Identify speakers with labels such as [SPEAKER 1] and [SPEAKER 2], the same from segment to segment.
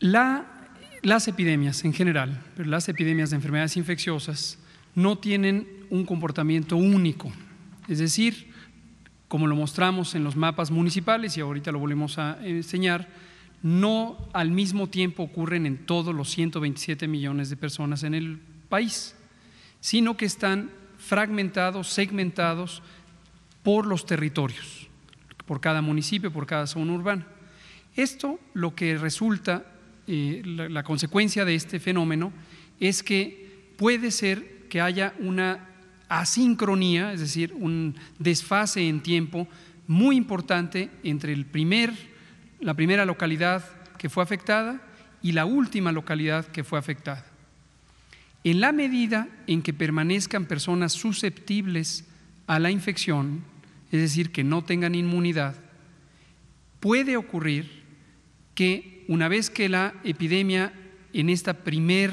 [SPEAKER 1] las epidemias en general, las epidemias de enfermedades infecciosas no tienen un comportamiento único. Es decir, como lo mostramos en los mapas municipales y ahorita lo volvemos a enseñar, no al mismo tiempo ocurren en todos los 127 millones de personas en el país, sino que están fragmentados, segmentados por los territorios, por cada municipio, por cada zona urbana. Esto lo que resulta la, la consecuencia de este fenómeno es que puede ser que haya una asincronía, es decir, un desfase en tiempo muy importante entre el primer, la primera localidad que fue afectada y la última localidad que fue afectada. En la medida en que permanezcan personas susceptibles a la infección, es decir, que no tengan inmunidad, puede ocurrir que una vez que la epidemia en esta primer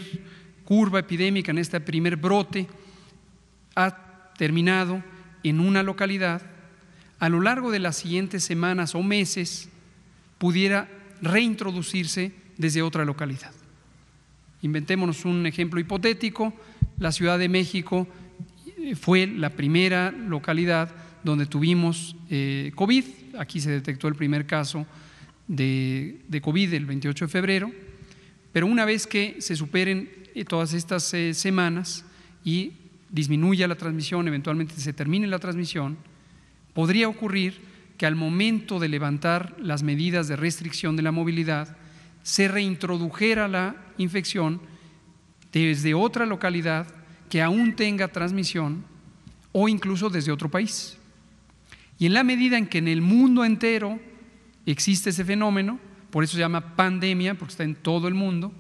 [SPEAKER 1] curva epidémica, en este primer brote, ha terminado en una localidad, a lo largo de las siguientes semanas o meses pudiera reintroducirse desde otra localidad. Inventémonos un ejemplo hipotético, la Ciudad de México eh, fue la primera localidad donde tuvimos eh, COVID, aquí se detectó el primer caso de, COVID el 28 de febrero, pero una vez que se superen eh, todas estas eh, semanas y disminuya la transmisión, eventualmente se termine la transmisión, podría ocurrir que al momento de levantar las medidas de restricción de la movilidad, se reintrodujera la infección desde otra localidad que aún tenga transmisión o incluso desde otro país. Y en la medida en que en el mundo entero existe ese fenómeno, por eso se llama pandemia, porque está en todo el mundo,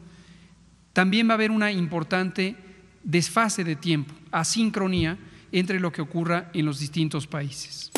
[SPEAKER 1] también va a haber una importante desfase de tiempo, asincronía entre lo que ocurra en los distintos países.